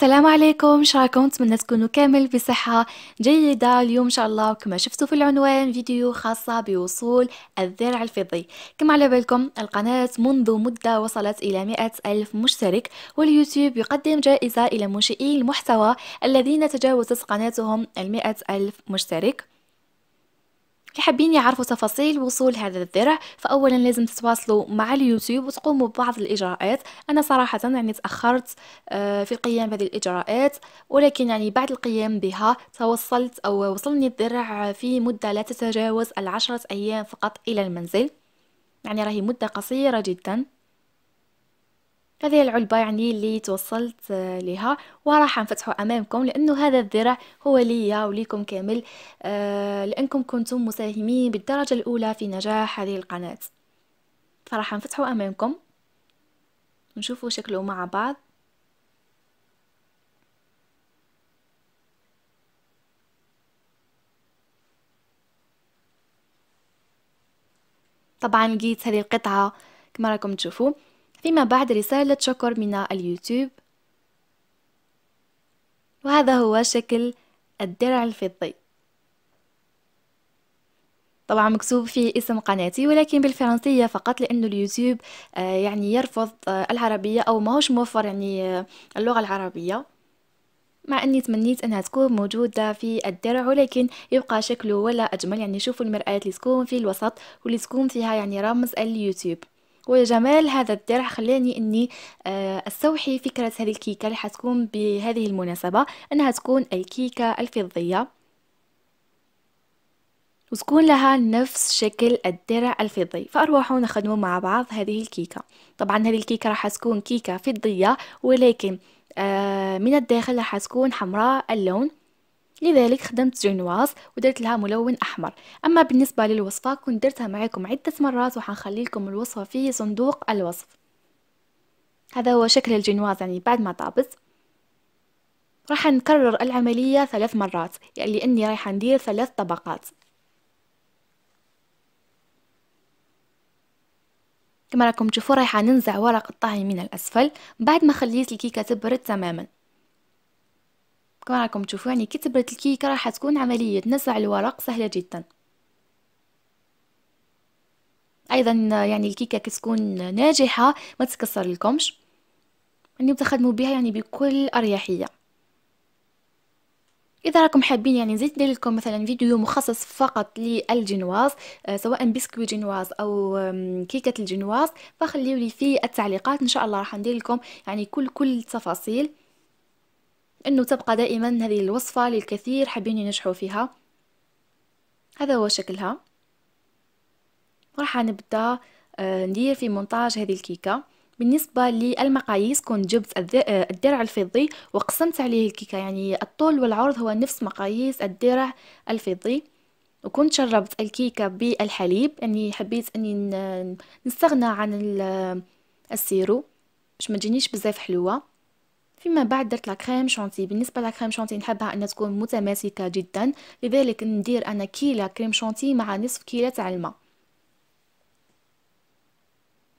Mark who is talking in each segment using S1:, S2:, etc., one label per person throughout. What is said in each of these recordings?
S1: السلام عليكم شراكم نتمنى تكونوا كامل بصحة جيدة اليوم إن شاء الله كما شفتوا في العنوان فيديو خاصة بوصول الذرع الفضي كما على بالكم القناة منذ مدة وصلت إلى مئة ألف مشترك واليوتيوب يقدم جائزة إلى منشئي المحتوى الذين تجاوزت قناتهم المئة ألف مشترك اللي حابين يعرفوا تفاصيل وصول هذا الذرع فاولا لازم تتواصلوا مع اليوتيوب وتقوموا ببعض الاجراءات انا صراحه يعني تاخرت آه، في القيام بهذه الاجراءات ولكن يعني بعد القيام بها توصلت او وصلني الذرع في مده لا تتجاوز العشره ايام فقط الى المنزل يعني راهي مده قصيره جدا هذه العلبة يعني اللي توصلت آه، لها وراح نفتحه أمامكم لأنه هذا الذراع هو ليا وليكم كامل آه، لأنكم كنتم مساهمين بالدرجة الأولى في نجاح هذه القناة فراح نفتحه أمامكم نشوفوا شكله مع بعض طبعا لقيت هذه القطعة كما راكم تشوفوا فيما بعد رسالة شكر من اليوتيوب وهذا هو شكل الدرع الفضي طبعا مكتوب في اسم قناتي ولكن بالفرنسية فقط لأنه اليوتيوب آه، يعني يرفض آه، العربية أو هوش موفر يعني آه، اللغة العربية مع اني تمنيت انها تكون موجوده في الدرع ولكن يبقى شكله ولا اجمل يعني شوفوا المرآة اللي تكون في الوسط واللي تكون فيها يعني رمز اليوتيوب وجمال هذا الدرع خلاني اني آه، استوحي فكرة هذه الكيكة اللي حتكون بهذه المناسبة انها تكون الكيكة الفضية وتكون لها نفس شكل الدرع الفضي فأروحوا نخدموا مع بعض هذه الكيكة طبعا هذه الكيكة راح تكون كيكة فضية ولكن آه، من الداخل راح تكون حمراء اللون لذلك خدمت جينواز ودرت لها ملون احمر اما بالنسبه للوصفه كنت درتها معكم عده مرات وحنخلي لكم الوصفه في صندوق الوصف هذا هو شكل الجينواز يعني بعد ما طابت راح نكرر العملية ثلاث مرات يعني لأني رايحة ندير ثلاث طبقات كما راكم تشوفوا رايحة ننزع ورق الطهي من الأسفل بعد ما خليت الكيكة تبرد تماما كما راكم تشوفوا يعني كي تبرد الكيكه راح تكون عمليه نزع الورق سهله جدا ايضا يعني الكيكه كتكون ناجحه ما تكسر لكمش يعني بتخدموا بها يعني بكل اريحيه اذا راكم حابين يعني نزيد ندير لكم مثلا فيديو مخصص فقط للجنواز آه، سواء بسكوي جنواز او كيكه الجنواز فخليولي في التعليقات ان شاء الله راح ندير لكم يعني كل كل التفاصيل أنه تبقى دائما هذه الوصفة للكثير حابين ينجحوا فيها هذا هو شكلها راح نبدأ آه، ندير في مونتاج هذه الكيكة بالنسبة للمقاييس كنت جبت آه، الدرع الفضي وقسمت عليه الكيكة يعني الطول والعرض هو نفس مقاييس الدرع الفضي وكنت شربت الكيكة بالحليب يعني حبيت أني نستغنى عن السيرو باش ما تجينيش بزاف حلوة فيما بعد درت لا كريم شانتي بالنسبه لا كريم شانتي نحبها انها تكون متماسكه جدا لذلك ندير انا كيله كريم شانتي مع نصف كيله تاع الماء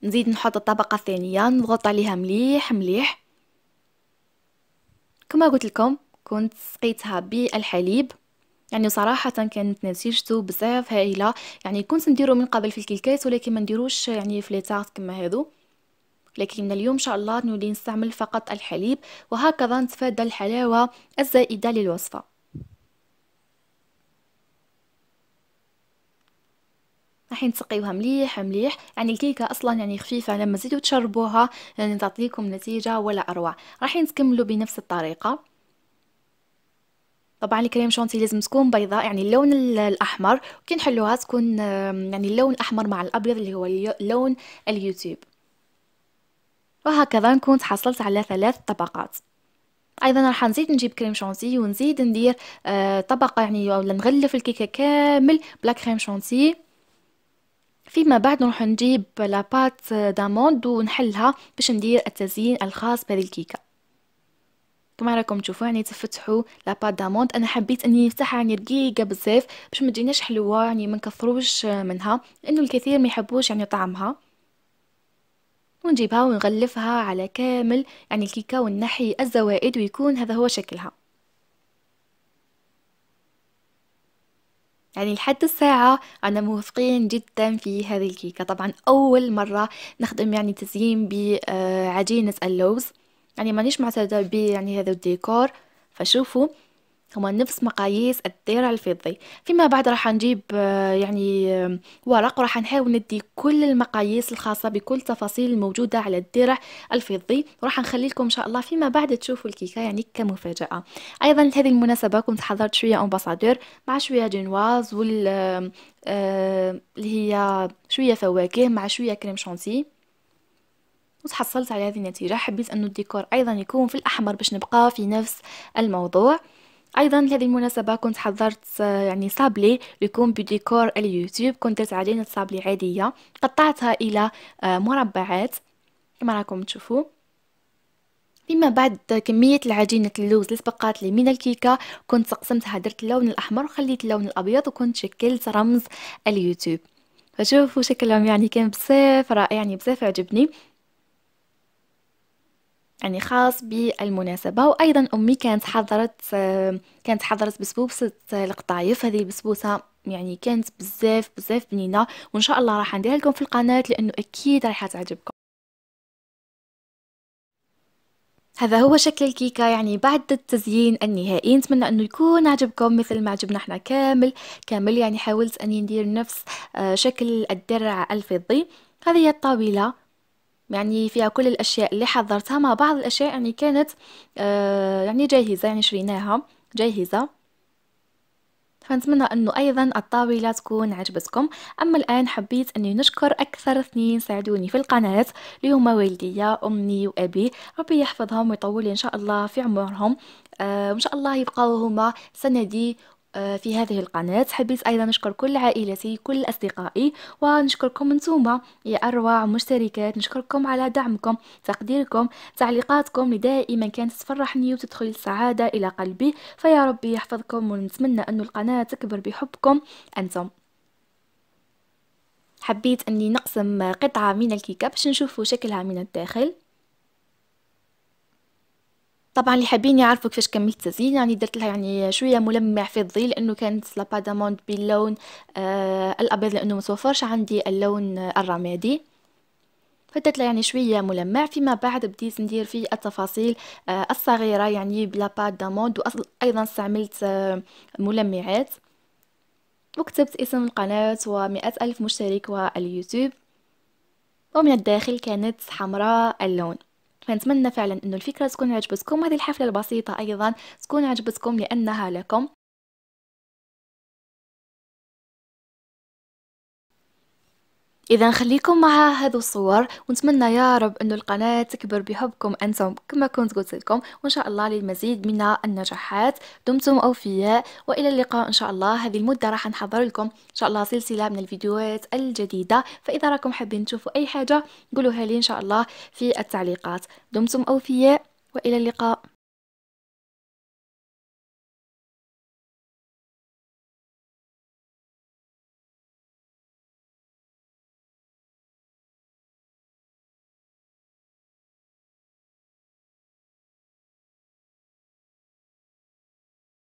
S1: نزيد نحط الطبقه الثانيه نضغط عليها مليح مليح كما قلت لكم كنت سقيتها بالحليب يعني صراحة كانت نتيجته بزاف هائلة يعني كنت نديرو من قبل في الكيكات ولكن ما نديروش يعني في لي كما هذو لكن من اليوم إن شاء الله نولي نستعمل فقط الحليب وهكذا نتفادى الحلاوة الزائدة للوصفة راح نسقيوها مليح مليح يعني الكيكه اصلا يعني خفيفه لما تزيدوا تشربوها يعني تعطيكم نتيجه ولا اروع راح نكملوا بنفس الطريقه طبعا الكريم شونتي لازم تكون بيضاء يعني اللون الاحمر وكي نحلوها تكون يعني اللون الاحمر مع الابيض اللي هو لون اليوتيوب وهكذا نكون تحصلت على ثلاث طبقات ايضا راح نزيد نجيب كريم شونتي ونزيد ندير آه طبقه يعني ولا نغلف الكيكه كامل بلا كريم شونتي فيما بعد نروح نجيب لاباط داموند ونحلها باش ندير التزيين الخاص بهذه الكيكه كما راكم تشوفوا يعني تفتحوا لاباط داموند انا حبيت اني نفتحها يعني رقيقه بزاف باش ما تجيناش حلوه يعني ما نكثروش منها لانه الكثير ما يحبوش يعني طعمها ونجيبها ونغلفها على كامل يعني الكيكة ونحي الزوائد ويكون هذا هو شكلها يعني لحد الساعة أنا موثقين جدا في هذه الكيكة طبعا أول مرة نخدم يعني تزيين بعجينة اللوز يعني مانيش معتادة بيه يعني هذا الديكور فشوفوا هما نفس مقاييس الدرع الفضي فيما بعد راح نجيب آه، يعني آه، ورق وراح نحاول ندي كل المقاييس الخاصه بكل التفاصيل الموجوده على الدرع الفضي وراح نخلي لكم ان شاء الله فيما بعد تشوفوا الكيكه يعني كمفاجاه ايضا لهذه المناسبه كنت حضرت شويه امباسادور مع شويه جينواز وال آه، اللي هي شويه فواكه مع شويه كريم شانتيه وتحصلت على هذه النتيجه حبيت أن الديكور ايضا يكون في الاحمر باش نبقى في نفس الموضوع ايضا لهذه المناسبه كنت حضرت آه، يعني صابلي يكون بديكور اليوتيوب كنت درت عجينه صابلي عاديه قطعتها الى آه، مربعات كما راكم تشوفوا فيما بعد كمية العجينة اللوز اللي سبقات لي من الكيكة كنت قسمتها درت اللون الأحمر وخليت اللون الأبيض وكنت شكلت رمز اليوتيوب فشوفوا شكلهم يعني كان بزاف رائع يعني بزاف عجبني يعني خاص بالمناسبة وأيضا أمي كانت حضرت كانت حضرت بسبوسة القطايف هذه البسبوسة يعني كانت بزاف بزاف بنينة وإن شاء الله راح نديرها لكم في القناة لأنه أكيد راح تعجبكم هذا هو شكل الكيكة يعني بعد التزيين النهائي نتمنى انه يكون عجبكم مثل ما عجبنا احنا كامل كامل يعني حاولت اني ندير نفس آه، شكل الدرع الفضي هذه هي الطاولة يعني فيها كل الأشياء اللي حضرتها مع بعض الأشياء يعني كانت آه يعني جاهزة يعني شريناها جاهزة فنتمنى أنه أيضا الطاولة تكون عجبتكم أما الآن حبيت أني نشكر أكثر اثنين ساعدوني في القناة اللي هما والدي أمي وأبي ربي يحفظهم ويطول إن شاء الله في عمرهم آه وإن شاء الله يبقاو هما سندي آه، في هذه القناة حبيت أيضا نشكر كل عائلتي كل أصدقائي ونشكركم أنتم يا أروع مشتركات نشكركم على دعمكم تقديركم تعليقاتكم لدائما دائما كانت تفرحني وتدخل السعادة إلى قلبي فيا ربي يحفظكم ونتمنى أن القناة تكبر بحبكم أنتم حبيت أني نقسم قطعة من الكيكة باش نشوفوا شكلها من الداخل طبعا اللي حابين يعرفوا كيفاش كملت التزيين يعني درت لها يعني شويه ملمع فضي لانه كانت لاباداموند باللون آه الابيض لانه متوفرش عندي اللون الرمادي فدرت لها يعني شويه ملمع فيما بعد بديت ندير في التفاصيل آه الصغيره يعني بلاباداموند وايضا استعملت آه ملمعات وكتبت اسم القناه ومئة ألف مشترك واليوتيوب ومن الداخل كانت حمراء اللون فنتمنى فعلا انه الفكره تكون عجبتكم هذه الحفله البسيطه ايضا تكون عجبتكم لانها لكم اذا خليكم مع هذو الصور ونتمنى يا رب انه القناه تكبر بحبكم انتم كما كنت قلت لكم وان شاء الله للمزيد من النجاحات دمتم اوفياء والى اللقاء ان شاء الله هذه المده راح نحضر لكم ان شاء الله سلسله من الفيديوهات الجديده فاذا راكم حابين تشوفوا اي حاجه قولوها لي ان شاء الله في التعليقات دمتم اوفياء والى اللقاء